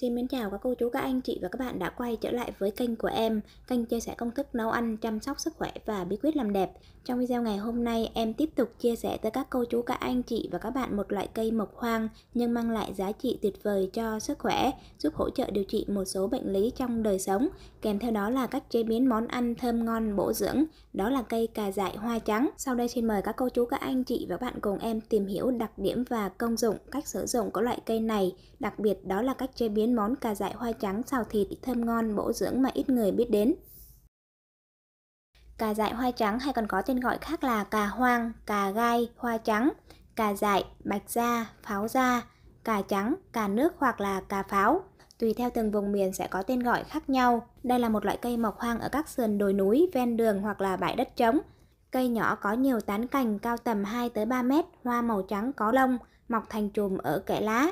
Xin mến chào các cô chú, các anh chị và các bạn đã quay trở lại với kênh của em, kênh chia sẻ công thức nấu ăn, chăm sóc sức khỏe và bí quyết làm đẹp. Trong video ngày hôm nay, em tiếp tục chia sẻ tới các cô chú, các anh chị và các bạn một loại cây mộc hoang nhưng mang lại giá trị tuyệt vời cho sức khỏe, giúp hỗ trợ điều trị một số bệnh lý trong đời sống, kèm theo đó là cách chế biến món ăn thơm ngon, bổ dưỡng, đó là cây cà dại hoa trắng. Sau đây xin mời các cô chú, các anh chị và các bạn cùng em tìm hiểu đặc điểm và công dụng, cách sử dụng của loại cây này, đặc biệt đó là cách chế biến biến món cà dại hoa trắng xào thịt thơm ngon bổ dưỡng mà ít người biết đến. Cà dại hoa trắng hay còn có tên gọi khác là cà hoang, cà gai, hoa trắng, cà dại, bạch da, pháo da, cà trắng, cà nước hoặc là cà pháo. Tùy theo từng vùng miền sẽ có tên gọi khác nhau. Đây là một loại cây mọc hoang ở các sườn đồi núi, ven đường hoặc là bãi đất trống. Cây nhỏ có nhiều tán cành cao tầm 2 tới 3 mét, hoa màu trắng có lông, mọc thành chùm ở kẽ lá.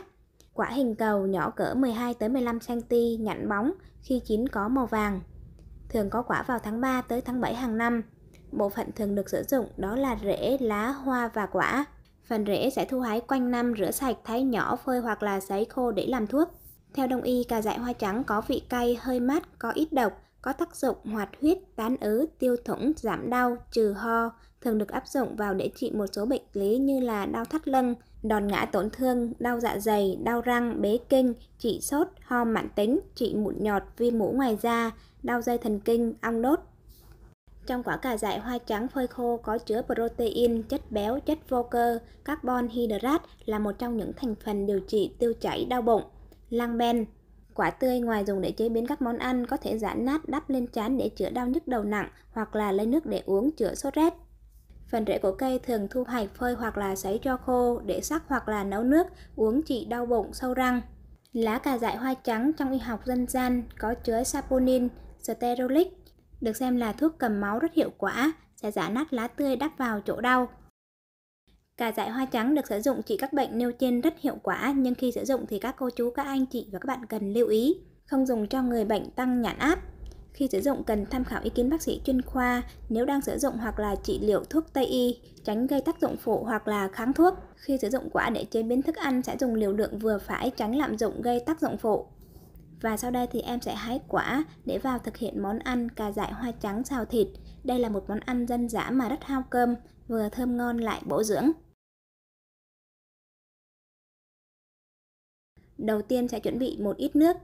Quả hình cầu nhỏ cỡ 12 15 cm nhẵn bóng, khi chín có màu vàng. Thường có quả vào tháng 3 tới tháng 7 hàng năm. Bộ phận thường được sử dụng đó là rễ, lá, hoa và quả. Phần rễ sẽ thu hái quanh năm rửa sạch, thái nhỏ, phơi hoặc là sấy khô để làm thuốc. Theo đông y, cà dại hoa trắng có vị cay, hơi mát, có ít độc, có tác dụng hoạt huyết, tán ứ, tiêu thủng, giảm đau, trừ ho, thường được áp dụng vào để trị một số bệnh lý như là đau thắt lưng, đòn ngã tổn thương, đau dạ dày, đau răng, bế kinh, trị sốt, ho mãn tính, trị mụn nhọt, viêm mũ ngoài da, đau dây thần kinh, ong đốt. Trong quả cà dại hoa trắng phơi khô có chứa protein, chất béo, chất vô cơ, carbon hydrate là một trong những thành phần điều trị tiêu chảy đau bụng. Lang ben Quả tươi ngoài dùng để chế biến các món ăn có thể giã nát đắp lên chán để chữa đau nhức đầu nặng hoặc là lấy nước để uống chữa sốt rét. Phần rễ của cây thường thu hoạch phơi hoặc là sấy cho khô để sắc hoặc là nấu nước, uống trị đau bụng, sâu răng. Lá cà dại hoa trắng trong y học dân gian có chứa saponin, sterolic, được xem là thuốc cầm máu rất hiệu quả, sẽ giã nát lá tươi đắp vào chỗ đau, cà dại hoa trắng được sử dụng trị các bệnh nêu trên rất hiệu quả, nhưng khi sử dụng thì các cô chú, các anh chị và các bạn cần lưu ý, không dùng cho người bệnh tăng nhãn áp. Khi sử dụng cần tham khảo ý kiến bác sĩ chuyên khoa nếu đang sử dụng hoặc là trị liệu thuốc Tây y, tránh gây tác dụng phụ hoặc là kháng thuốc. Khi sử dụng quả để chế biến thức ăn sẽ dùng liều lượng vừa phải tránh lạm dụng gây tác dụng phụ. Và sau đây thì em sẽ hái quả để vào thực hiện món ăn cà dại hoa trắng xào thịt. Đây là một món ăn dân dã mà rất hao cơm, vừa thơm ngon lại bổ dưỡng. Đầu tiên sẽ chuẩn bị một ít nước,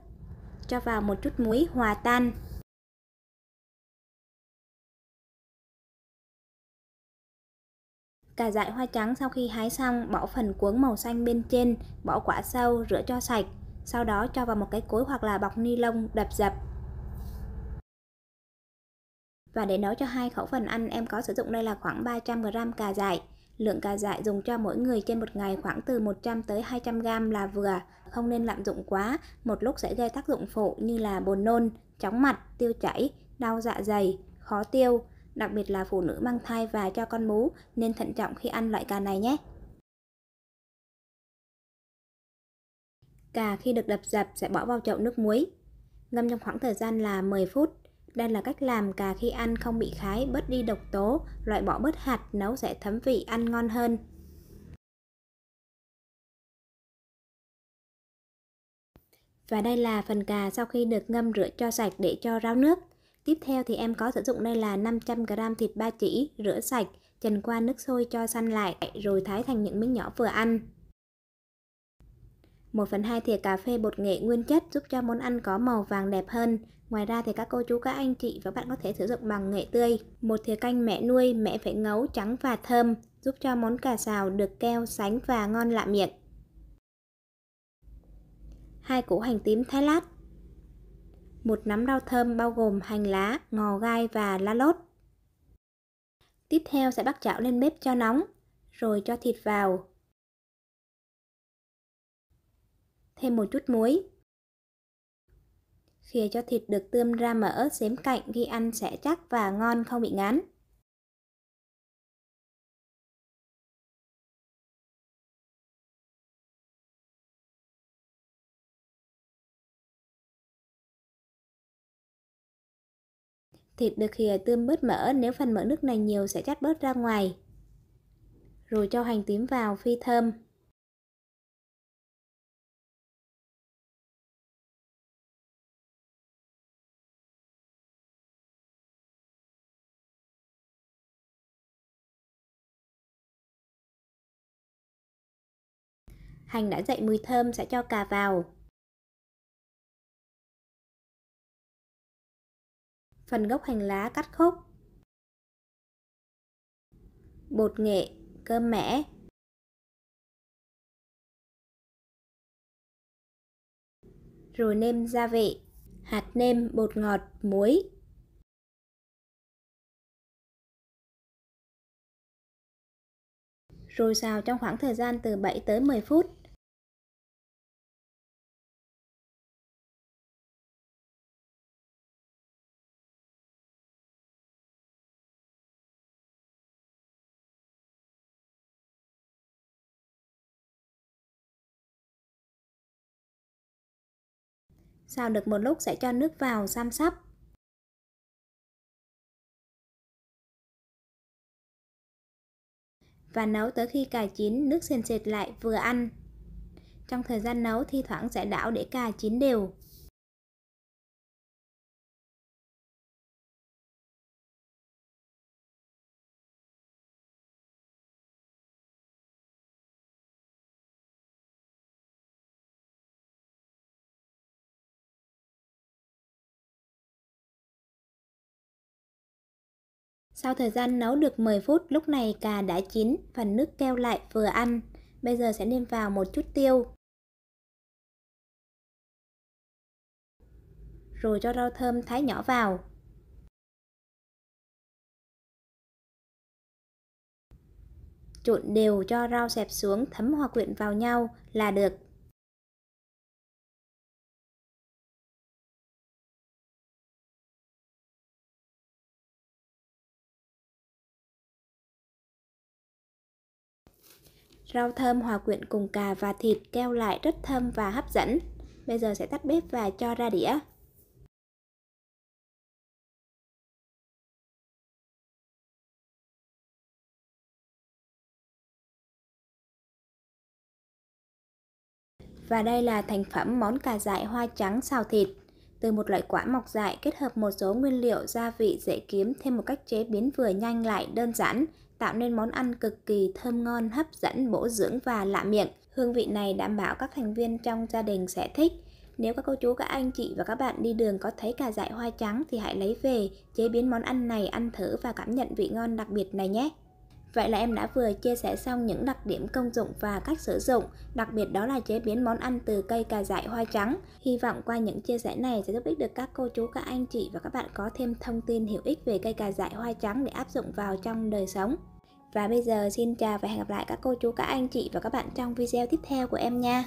cho vào một chút muối hòa tan. Cà dại hoa trắng sau khi hái xong, bỏ phần cuống màu xanh bên trên, bỏ quả sâu, rửa cho sạch. Sau đó cho vào một cái cối hoặc là bọc ni lông đập dập. Và để nấu cho hai khẩu phần ăn, em có sử dụng đây là khoảng 300g cà dại. Lượng cà dại dùng cho mỗi người trên một ngày khoảng từ 100 tới 200 gram là vừa, không nên lạm dụng quá, một lúc sẽ gây tác dụng phụ như là buồn nôn, chóng mặt, tiêu chảy, đau dạ dày, khó tiêu. Đặc biệt là phụ nữ mang thai và cho con bú nên thận trọng khi ăn loại cà này nhé. Cà khi được đập dập sẽ bỏ vào chậu nước muối. Ngâm trong khoảng thời gian là 10 phút. Đây là cách làm cà khi ăn không bị khái, bớt đi độc tố, loại bỏ bớt hạt, nấu sẽ thấm vị, ăn ngon hơn. Và đây là phần cà sau khi được ngâm rửa cho sạch để cho ráo nước. Tiếp theo thì em có sử dụng đây là 500g thịt ba chỉ, rửa sạch, trần qua nước sôi cho săn lại, rồi thái thành những miếng nhỏ vừa ăn. 1 phần 2 thìa cà phê bột nghệ nguyên chất giúp cho món ăn có màu vàng đẹp hơn. Ngoài ra thì các cô chú các anh chị và bạn có thể sử dụng bằng nghệ tươi. Một thìa canh mẹ nuôi mẹ phải ngấu trắng và thơm giúp cho món cà xào được keo sánh và ngon lạ miệng. Hai củ hành tím thái lát. Một nắm rau thơm bao gồm hành lá, ngò gai và lá lốt. Tiếp theo sẽ bắt chảo lên bếp cho nóng, rồi cho thịt vào, thêm một chút muối. Khìa cho thịt được tươm ra mỡ, xém cạnh khi ăn sẽ chắc và ngon không bị ngán. Thịt được khìa tươm bớt mỡ, nếu phần mỡ nước này nhiều sẽ chắc bớt ra ngoài. Rồi cho hành tím vào phi thơm. Hành đã dậy mùi thơm sẽ cho cà vào. Phần gốc hành lá cắt khúc. Bột nghệ, cơm mẻ. Rồi nêm gia vị, hạt nêm, bột ngọt, muối. rồi xào trong khoảng thời gian từ 7 tới 10 phút. Xào được một lúc sẽ cho nước vào xăm sắp. Và nấu tới khi cà chín nước sền sệt lại vừa ăn. Trong thời gian nấu thi thoảng sẽ đảo để cà chín đều. Sau thời gian nấu được 10 phút, lúc này cà đã chín, phần nước keo lại vừa ăn. Bây giờ sẽ nêm vào một chút tiêu. Rồi cho rau thơm thái nhỏ vào. Trộn đều cho rau xẹp xuống thấm hòa quyện vào nhau là được. Rau thơm hòa quyện cùng cà và thịt keo lại rất thơm và hấp dẫn. Bây giờ sẽ tắt bếp và cho ra đĩa. Và đây là thành phẩm món cà dại hoa trắng xào thịt. Từ một loại quả mọc dại kết hợp một số nguyên liệu gia vị dễ kiếm thêm một cách chế biến vừa nhanh lại đơn giản, tạo nên món ăn cực kỳ thơm ngon, hấp dẫn, bổ dưỡng và lạ miệng. Hương vị này đảm bảo các thành viên trong gia đình sẽ thích. Nếu các cô chú, các anh chị và các bạn đi đường có thấy cà dại hoa trắng thì hãy lấy về, chế biến món ăn này ăn thử và cảm nhận vị ngon đặc biệt này nhé. Vậy là em đã vừa chia sẻ xong những đặc điểm công dụng và cách sử dụng, đặc biệt đó là chế biến món ăn từ cây cà dại hoa trắng. Hy vọng qua những chia sẻ này sẽ giúp ích được các cô chú, các anh chị và các bạn có thêm thông tin hữu ích về cây cà dại hoa trắng để áp dụng vào trong đời sống. Và bây giờ xin chào và hẹn gặp lại các cô chú, các anh chị và các bạn trong video tiếp theo của em nha.